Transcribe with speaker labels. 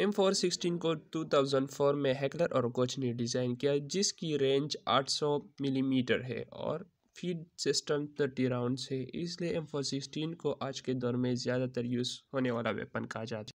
Speaker 1: M four sixteen को two thousand four में Heckler और कोच ने डिज़ाइन किया जिसकी रेंज आठ सौ मीटर है और फीड सिस्टम थर्टी राउंड है इसलिए एम फोर सिक्सटीन को आज के दौर में ज़्यादातर यूज़ होने वाला वेपन कहा जाता है